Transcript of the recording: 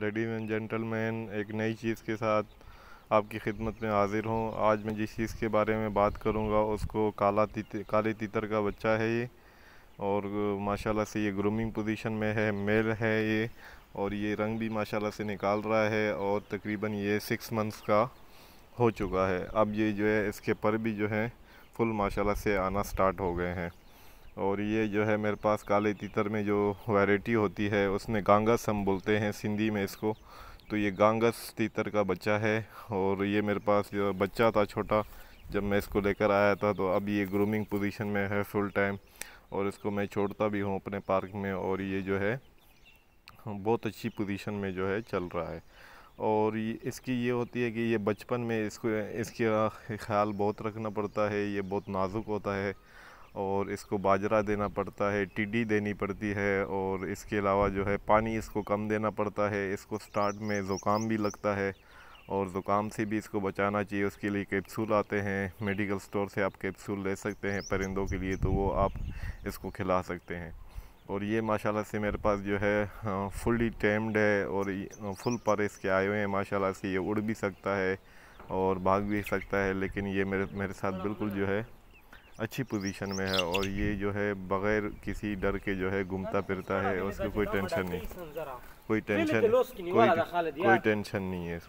ladies and gentleman एक नई चीज़ के साथ आपकी खिदमत में हाज़िर हूँ आज मैं जिस चीज़ के बारे में बात करूँगा उसको काला तीतर काले तीतर का बच्चा है ये और माशाल्लाह से ये ग्रूमिंग पोजीशन में है मेल है ये और ये रंग भी माशाल्लाह से निकाल रहा है और तकरीबन ये सिक्स मंथ्स का हो चुका है अब ये जो है इसके पर भी जो है फुल माशाल्लाह से आना स्टार्ट हो गए हैं और ये जो है मेरे पास काले तीतर में जो वैरायटी होती है उसमें गांगस हम बोलते हैं सिंधी में इसको तो ये गांगस तीतर का बच्चा है और ये मेरे पास जो बच्चा था छोटा जब मैं इसको लेकर आया था तो अब ये ग्रूमिंग पोजीशन में है फुल टाइम और इसको मैं छोड़ता भी हूँ अपने पार्क में और ये जो है बहुत अच्छी पोजीशन में जो है चल रहा है और ये इसकी ये होती है कि ये बचपन में इसको इसके ख्याल बहुत रखना पड़ता है ये बहुत नाजुक होता है और इसको बाजरा देना पड़ता है टिड्डी देनी पड़ती है और इसके अलावा जो है पानी इसको कम देना पड़ता है इसको स्टार्ट में ज़ुकाम भी लगता है और ज़ुकाम से भी इसको बचाना चाहिए उसके लिए कैप्सूल आते हैं मेडिकल स्टोर से आप कैप्सूल ले सकते हैं परिंदों के लिए तो वो आप इसको खिला सकते हैं और ये माशाल्लाह से मेरे पास जो है फुली टेम्ड है और फुल पर इसके आए हुए हैं माशाल्लाह से ये उड़ भी सकता है और भाग भी सकता है लेकिन ये मेरे मेरे साथ बिल्कुल जो है अच्छी पोजीशन में है और ये जो है बग़ैर किसी डर के जो है घूमता फिरता है उसको कोई टेंशन नहीं कोई टेंशन कोई कोई टेंशन नहीं है